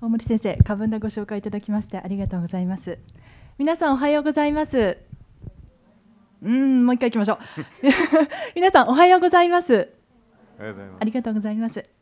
大森先生、過分なご紹介いただきましてありがとうございます。皆さんおはようございます。うん、もう一回行きましょう。皆さんおはようございます。ありがとうございます。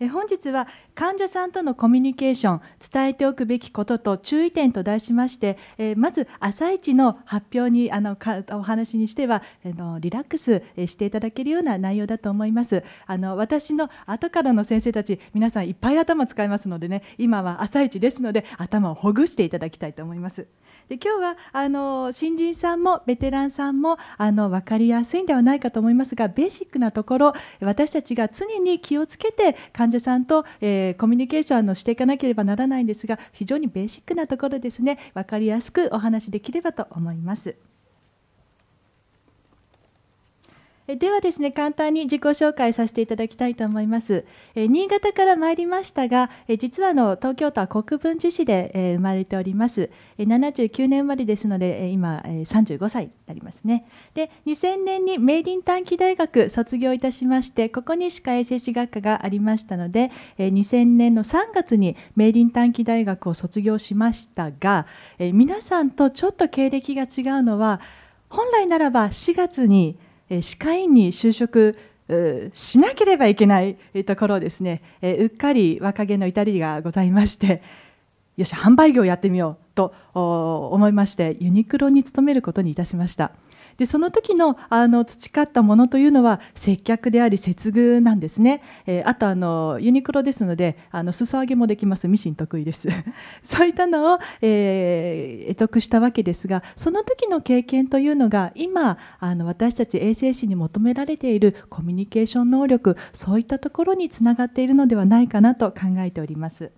え本日は患者さんとのコミュニケーション伝えておくべきことと注意点と題しまして、えまず朝一の発表にあのかお話にしてはあのリラックスしていただけるような内容だと思いますあの私の後からの先生たち皆さんいっぱい頭使いますのでね今は朝一ですので頭をほぐしていただきたいと思います。で今日はあの新人さんもベテランさんもあの分かりやすいんではないかと思いますがベーシックなところ私たちが常に気をつけて患者者さんと、えー、コミュニケーションのしていかなければならないんですが非常にベーシックなところですね分かりやすくお話しできればと思います。ではですね簡単に自己紹介させていただきたいと思います新潟から参りましたが実はの東京都は国分寺市で生まれております79年生まれですので今35歳になりますねで2000年に明倫短期大学卒業いたしましてここに歯科衛生士学科がありましたので2000年の3月に明倫短期大学を卒業しましたが皆さんとちょっと経歴が違うのは本来ならば4月に「歯科医に就職しなければいけないところですねうっかり若気の至りがございましてよし販売業やってみようと思いましてユニクロに勤めることにいたしました。でその時のあの培ったものというのは接客であり接遇なんですね、えー、あとあのユニクロですのであの裾上げもできますミシン得意です そういったのを、えー、得得したわけですがその時の経験というのが今あの私たち衛生士に求められているコミュニケーション能力そういったところにつながっているのではないかなと考えております。